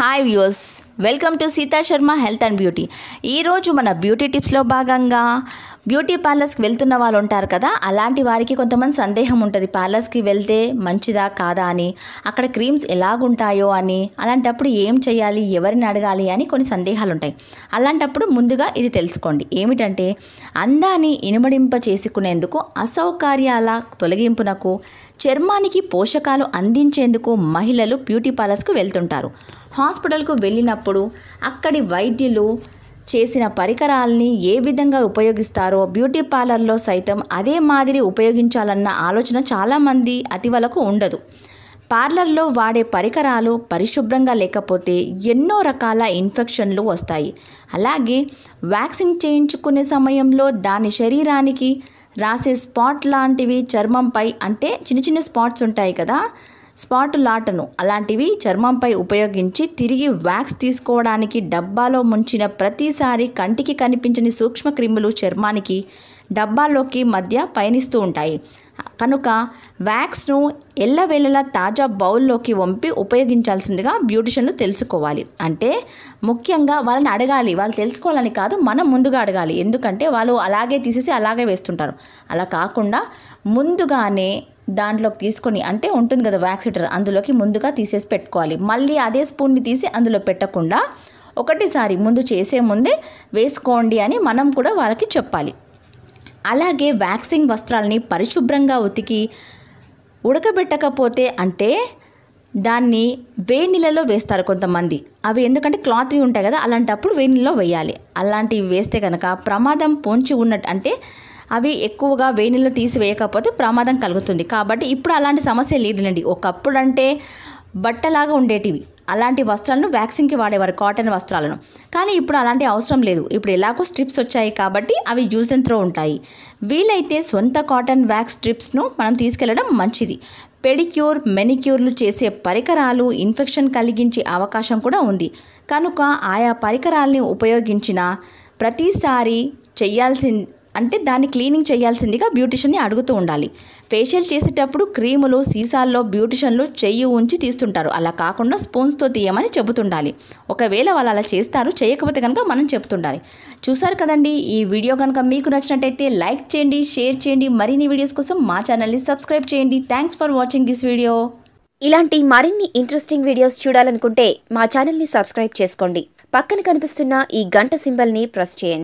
hi views welcome to Seetha Sharma health and beauty ఈరోజు మన beauty టిప్స్లో భాగంగా బ్యూటీ పార్లర్స్కి వెళ్తున్న వాళ్ళు ఉంటారు కదా అలాంటి వారికి కొంతమంది సందేహం ఉంటుంది పార్లర్స్కి వెళ్తే మంచిదా కాదా అని అక్కడ క్రీమ్స్ ఎలాగుంటాయో అని అలాంటప్పుడు ఏం చేయాలి ఎవరిని అడగాలి అని కొన్ని సందేహాలు ఉంటాయి అలాంటప్పుడు ముందుగా ఇది తెలుసుకోండి ఏమిటంటే అందాన్ని ఇనుమడింప చేసుకునేందుకు అసౌకర్యాల తొలగింపునకు చర్మానికి పోషకాలు అందించేందుకు మహిళలు బ్యూటీ పార్లర్స్కు వెళ్తుంటారు హాస్పిటల్కు వెళ్ళినప్పుడు అక్కడి వైద్యులు చేసిన పరికరాల్ని ఏ విధంగా ఉపయోగిస్తారో బ్యూటీ పార్లర్లో సైతం అదే మాదిరి ఉపయోగించాలన్న ఆలోచన చాలామంది అతివలకు ఉండదు పార్లర్లో వాడే పరికరాలు పరిశుభ్రంగా లేకపోతే ఎన్నో రకాల ఇన్ఫెక్షన్లు వస్తాయి అలాగే వ్యాక్సిన్ చేయించుకునే సమయంలో దాని శరీరానికి రాసే స్పాట్ లాంటివి చర్మంపై అంటే చిన్న చిన్న స్పాట్స్ ఉంటాయి కదా స్పాట్ లాటను అలాంటివి చర్మంపై ఉపయోగించి తిరిగి వ్యాక్స్ తీసుకోవడానికి డబ్బాలో ముంచిన ప్రతిసారి కంటికి కనిపించని క్రిములు చర్మానికి డబ్బాలోకి మధ్య పయనిస్తూ ఉంటాయి కనుక వ్యాక్స్ను ఎల్లవేళలా తాజా బౌల్లోకి వంపి ఉపయోగించాల్సిందిగా బ్యూటిషియన్లు తెలుసుకోవాలి అంటే ముఖ్యంగా వాళ్ళని అడగాలి వాళ్ళు తెలుసుకోవాలని కాదు మనం ముందుగా అడగాలి ఎందుకంటే వాళ్ళు అలాగే తీసేసి అలాగే వేస్తుంటారు అలా కాకుండా ముందుగానే దాంట్లోకి తీసుకొని అంటే ఉంటుంది కదా వ్యాక్సిటర్ అందులోకి ముందుగా తీసేసి పెట్టుకోవాలి మళ్ళీ అదే స్పూన్ని తీసి అందులో పెట్టకుండా ఒకటిసారి ముందు చేసే ముందే వేసుకోండి అని మనం కూడా వాళ్ళకి చెప్పాలి అలాగే వ్యాక్సింగ్ వస్త్రాలని పరిశుభ్రంగా ఉతికి ఉడకబెట్టకపోతే అంటే దాన్ని నీళ్ళలో వేస్తారు కొంతమంది అవి ఎందుకంటే క్లాత్వి ఉంటాయి కదా అలాంటప్పుడు నీళ్ళలో వేయాలి అలాంటివి వేస్తే కనుక ప్రమాదం పొంచి ఉన్నట్టు అంటే అవి ఎక్కువగా వేణిలో తీసివేయకపోతే ప్రమాదం కలుగుతుంది కాబట్టి ఇప్పుడు అలాంటి సమస్య లేదులండి ఒకప్పుడు అంటే బట్టలాగా ఉండేటివి అలాంటి వస్త్రాలను వ్యాక్సిన్కి వాడేవారు కాటన్ వస్త్రాలను కానీ ఇప్పుడు అలాంటి అవసరం లేదు ఇప్పుడు ఎలాగో స్ట్రిప్స్ వచ్చాయి కాబట్టి అవి యూజ్ అండ్ త్రో ఉంటాయి వీలైతే సొంత కాటన్ వ్యాక్స్ స్ట్రిప్స్ను మనం తీసుకెళ్లడం మంచిది పెడిక్యూర్ మెనిక్యూర్లు చేసే పరికరాలు ఇన్ఫెక్షన్ కలిగించే అవకాశం కూడా ఉంది కనుక ఆయా పరికరాల్ని ఉపయోగించిన ప్రతిసారి చేయాల్సింది అంటే దాన్ని క్లీనింగ్ చేయాల్సిందిగా బ్యూటిషియన్ని అడుగుతూ ఉండాలి ఫేషియల్ చేసేటప్పుడు క్రీములు సీసాల్లో బ్యూటిషియన్లు చెయ్యి ఉంచి తీస్తుంటారు అలా కాకుండా స్పూన్స్తో తీయమని చెబుతుండాలి ఒకవేళ వాళ్ళు అలా చేస్తారు చేయకపోతే కనుక మనం చెప్తుండాలి చూసారు కదండి ఈ వీడియో కనుక మీకు నచ్చినట్టయితే లైక్ చేయండి షేర్ చేయండి మరిన్ని వీడియోస్ కోసం మా ఛానల్ని సబ్స్క్రైబ్ చేయండి thanks for watching this video ఇలాంటి మరిన్ని ఇంట్రెస్టింగ్ వీడియోస్ చూడాలనుకుంటే మా ఛానల్ని సబ్స్క్రైబ్ చేసుకోండి పక్కన కనిపిస్తున్న ఈ గంట సింబల్ని ప్రెస్ చేయండి